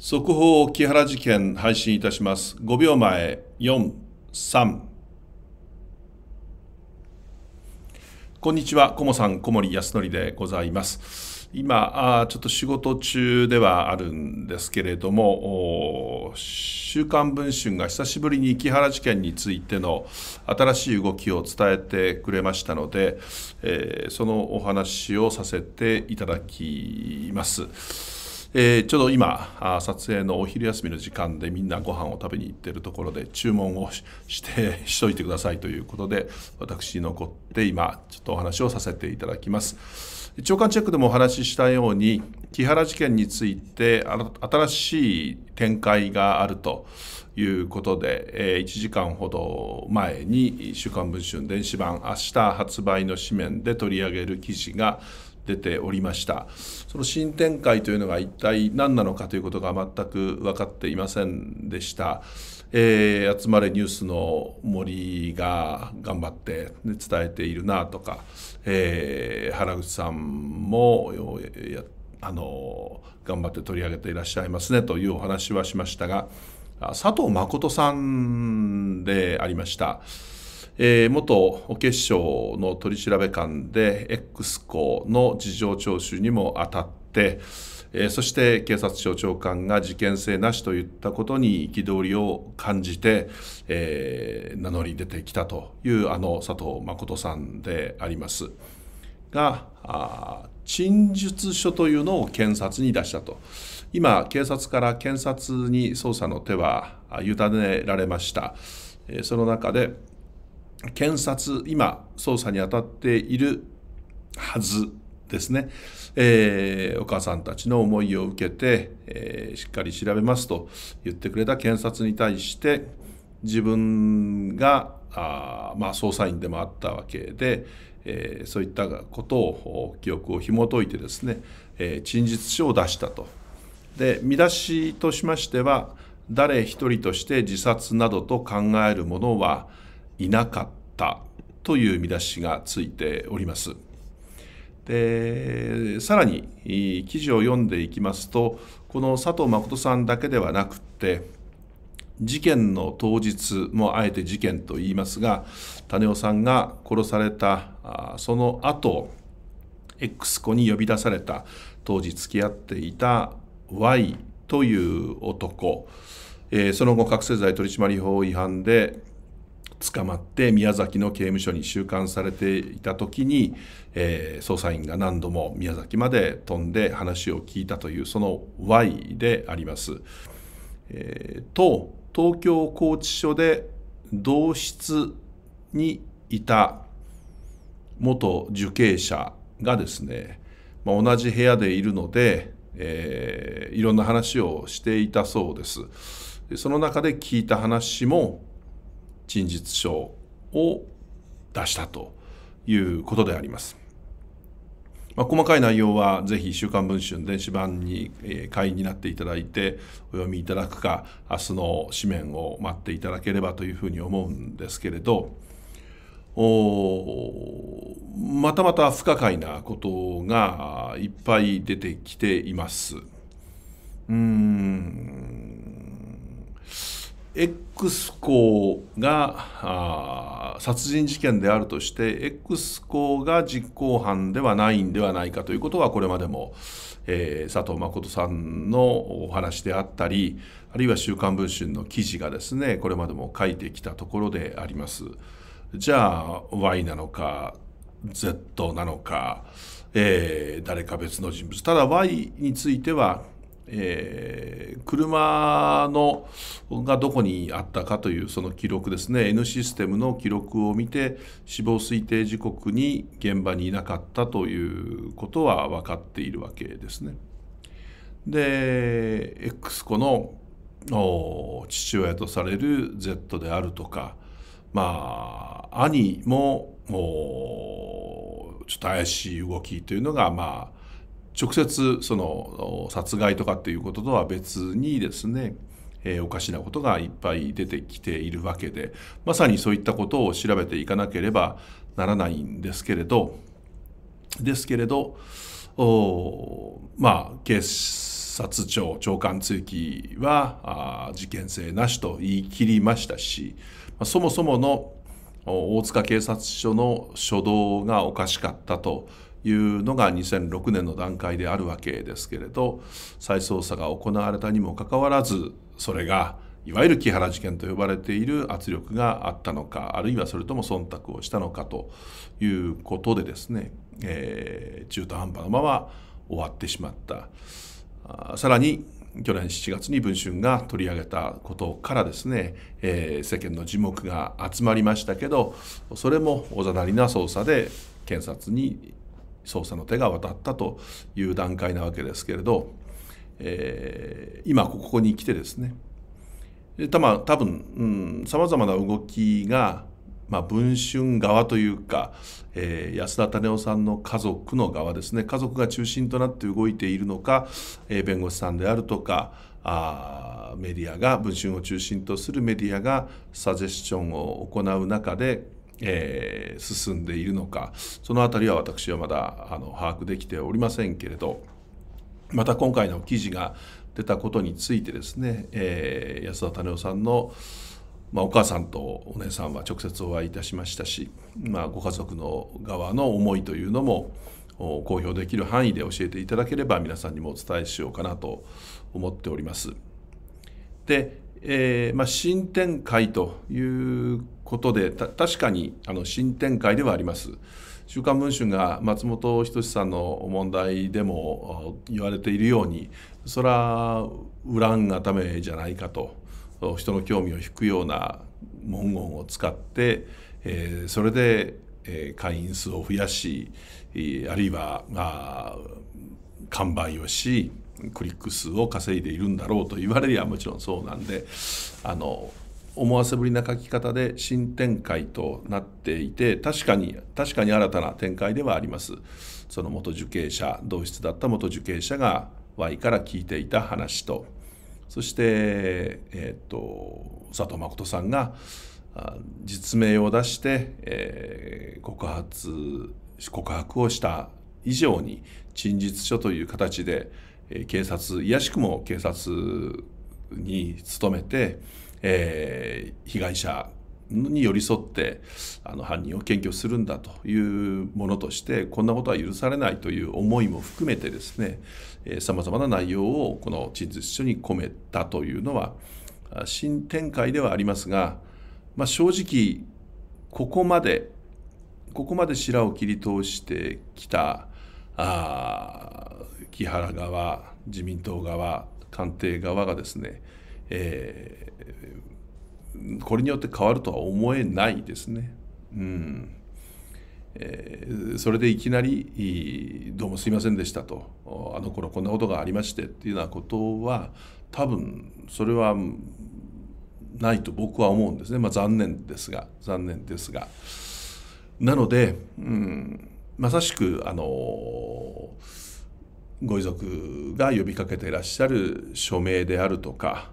速報木原事件配信いたします5秒前43こんにちはコモさん小森康則でございます今あちょっと仕事中ではあるんですけれども「週刊文春」が久しぶりに木原事件についての新しい動きを伝えてくれましたので、えー、そのお話をさせていただきます。えー、ちょうど今あ撮影のお昼休みの時間でみんなご飯を食べに行ってるところで注文をして しといてくださいということで私に残って今ちょっとお話をさせていただきます長官チェックでもお話ししたように木原事件について新しい展開があるということで、えー、1時間ほど前に「週刊文春」電子版明日発売の紙面で取り上げる記事が「出ておりましたその新展開というのが一体何なのかということが全く分かっていませんでした、えー、集まれニュース」の森が頑張って、ね、伝えているなとか、えー、原口さんもあの頑張って取り上げていらっしゃいますねというお話はしましたが佐藤誠さんでありました。えー、元警視庁の取り調べ官で X 校の事情聴取にも当たって、えー、そして警察庁長官が事件性なしといったことに憤りを感じて、えー、名乗り出てきたというあの佐藤誠さんでありますが陳述書というのを検察に出したと今警察から検察に捜査の手は委ねられました。その中で検察、今、捜査に当たっているはずですね、えー、お母さんたちの思いを受けて、えー、しっかり調べますと言ってくれた検察に対して自分があ、まあ、捜査員でもあったわけで、えー、そういったことを記憶を紐解いてですね、え陳述書を出したと。で見出しとしましては誰一人として自殺などと考えるものはいなかったという見出しがついております。でさらに記事を読んでいきますとこの佐藤誠さんだけではなくて事件の当日もあえて事件と言いますが種男さんが殺されたその後 X 子に呼び出された当時付き合っていた Y という男、えー、その後覚醒剤取締法違反で捕まって宮崎の刑務所に収監されていた時に、えー、捜査員が何度も宮崎まで飛んで話を聞いたというその Y であります。えー、と東京拘置所で同室にいた元受刑者がですね、まあ、同じ部屋でいるので、えー、いろんな話をしていたそうです。その中で聞いた話も陳述書を出したということであります。まあ、細かい内容はぜひ「週刊文春」電子版に会員になっていただいてお読みいただくか明日の紙面を待っていただければというふうに思うんですけれどおまたまた不可解なことがいっぱい出てきています。うん X 校が殺人事件であるとして X 校が実行犯ではないんではないかということはこれまでも、えー、佐藤誠さんのお話であったりあるいは「週刊文春」の記事がですねこれまでも書いてきたところであります。じゃあ Y なのか Z なのか、えー、誰か別の人物ただ Y についてはえー、車のがどこにあったかというその記録ですね N システムの記録を見て死亡推定時刻に現場にいなかったということは分かっているわけですね。で X 子の父親とされる Z であるとかまあ兄もちょっと怪しい動きというのがまあ直接その殺害とかっていうこととは別にですねえー、おかしなことがいっぱい出てきているわけでまさにそういったことを調べていかなければならないんですけれどですけれどまあ警察庁長官追記は事件性なしと言い切りましたし、まあ、そもそもの大塚警察署の初動がおかしかったというのが2006年の段階であるわけですけれど再捜査が行われたにもかかわらずそれがいわゆる木原事件と呼ばれている圧力があったのかあるいはそれとも忖度をしたのかということでですね、えー、中途半端なまま終わってしまったさらに去年7月に文春が取り上げたことからですね、えー、世間の耳目が集まりましたけどそれもおざなりな捜査で検察に捜査の手が渡ったという段階なわけですけれど、えー、今ここに来てですねたま多分さまざまな動きが、まあ、文春側というか、えー、安田種夫さんの家族の側ですね家族が中心となって動いているのか、えー、弁護士さんであるとかあメディアが文春を中心とするメディアがサジェスチョンを行う中でえー、進んでいるのかその辺りは私はまだあの把握できておりませんけれどまた今回の記事が出たことについてですね、えー、安田種夫さんの、まあ、お母さんとお姉さんは直接お会いいたしましたし、まあ、ご家族の側の思いというのも公表できる範囲で教えていただければ皆さんにもお伝えしようかなと思っております。で、えーまあ、新展開ということで確かにあの新展開ではあります。週刊文春が松本人志さんの問題でも言われているようにそれは恨がためじゃないかと人の興味を引くような文言を使って、えー、それで、え会員数を増やしあるいは、まあ、完売をしクリック数を稼いでいるんだろうと言われりゃもちろんそうなんであの思わせぶりな書き方で新展開となっていて確かに確かに新たな展開ではありますその元受刑者同室だった元受刑者が Y から聞いていた話とそして、えーと、佐藤誠さんが実名を出して、えー、告発告白をした以上に陳述書という形で警察いやしくも警察に勤めてえー、被害者に寄り添ってあの犯人を検挙するんだというものとしてこんなことは許されないという思いも含めてですねさまざまな内容をこの陳述書に込めたというのは新展開ではありますが、まあ、正直ここまでここまで白を切り通してきたあ木原側自民党側官邸側がですねえー、これによって変わるとは思えないですね。うんえそれでいきなり「どうもすいませんでした」と「あの頃こんなことがありまして」っていうようなことは多分それはないと僕は思うんですね、まあ、残念ですが残念ですが。なので、うん、まさしくあのご遺族が呼びかけていらっしゃる署名であるとか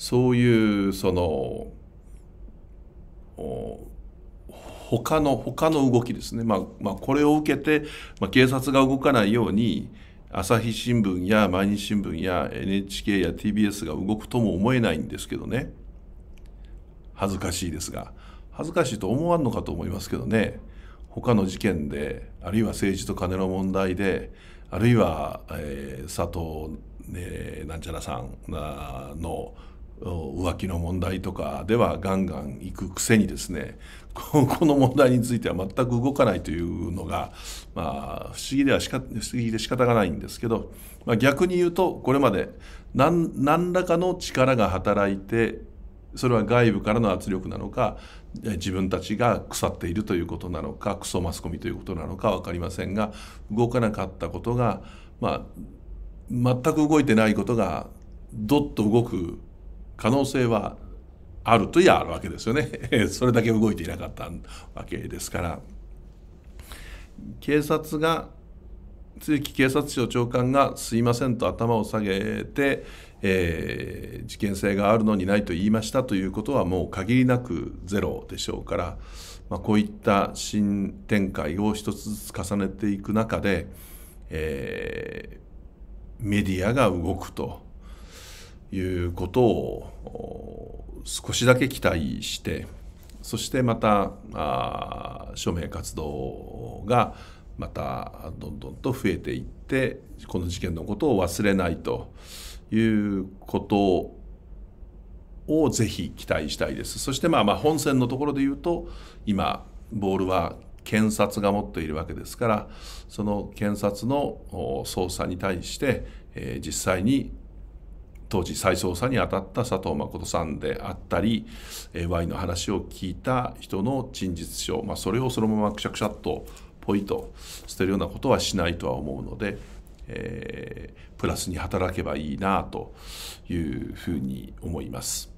そういうその他の他の動きですね、まあ、まあ、これを受けて、まあ、警察が動かないように朝日新聞や毎日新聞や NHK や TBS が動くとも思えないんですけどね恥ずかしいですが恥ずかしいと思わんのかと思いますけどね他の事件であるいは政治とカネの問題であるいは、えー、佐藤、えー、なんちゃらさんの浮気の問題とかではガンガンいくくせにですね この問題については全く動かないというのが、まあ、不思議ではしか不思議で仕方がないんですけど、まあ、逆に言うとこれまで何何らかの力が働いてそれは外部からの圧力なのか自分たちが腐っているということなのかクソマスコミということなのか分かりませんが動かなかったことが、まあ、全く動いてないことがどっと動く可能性はあるといあるわけですよね それだけ動いていなかったわけですから警察が露木警察庁長官が「すいません」と頭を下げて、えー、事件性があるのにないと言いましたということはもう限りなくゼロでしょうから、まあ、こういった新展開を一つずつ重ねていく中で、えー、メディアが動くと。いうことを少しだけ期待してそしてまたあ署名活動がまたどんどんと増えていってこの事件のことを忘れないということをぜひ期待したいですそしてまあまあ本線のところで言うと今ボールは検察が持っているわけですからその検察の捜査に対して、えー、実際に当時再捜査に当たった佐藤誠さんであったり、えー、Y の話を聞いた人の陳述書、まあ、それをそのままくしゃくしゃっとポイと捨てるようなことはしないとは思うので、えー、プラスに働けばいいなというふうに思います。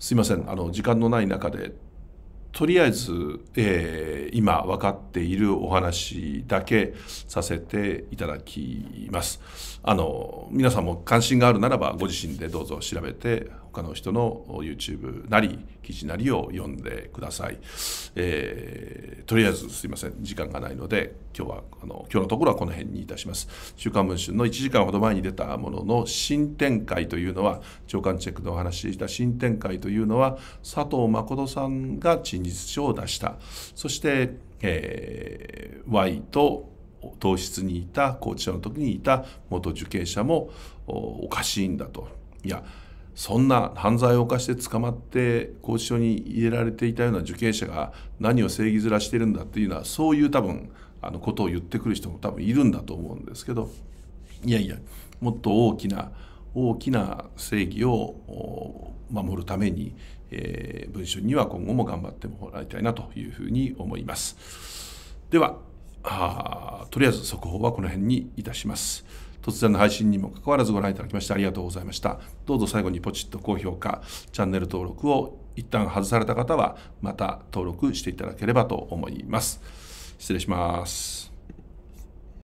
すいませんあの時間のない中でとりあえず、えー、今分かっているお話だけさせていただきます。あの皆さんも関心があるならばご自身でどうぞ調べて他の人の YouTube なり記事なりを読んでください、えー、とりあえずすいません時間がないので今日はあの今日のところはこの辺にいたします「週刊文春」の1時間ほど前に出たものの新展開というのは長官チェックでお話しした新展開というのは佐藤誠さんが陳述書を出したそして、えー、Y と同室にいた校長の時にいた元受刑者もおかしいんだといやそんな犯罪を犯して捕まって拘置所に入れられていたような受刑者が何を正義面してるんだっていうのはそういう多分あのことを言ってくる人も多分いるんだと思うんですけどいやいやもっと大きな大きな正義を守るために、えー、文春には今後も頑張ってもらいたいなというふうに思います。ではとりあえず速報はこの辺にいたします。突然の配信にもかかわらずご覧いただきましてありがとうございました。どうぞ最後にポチッと高評価、チャンネル登録を一旦外された方はまた登録していただければと思います。失礼します。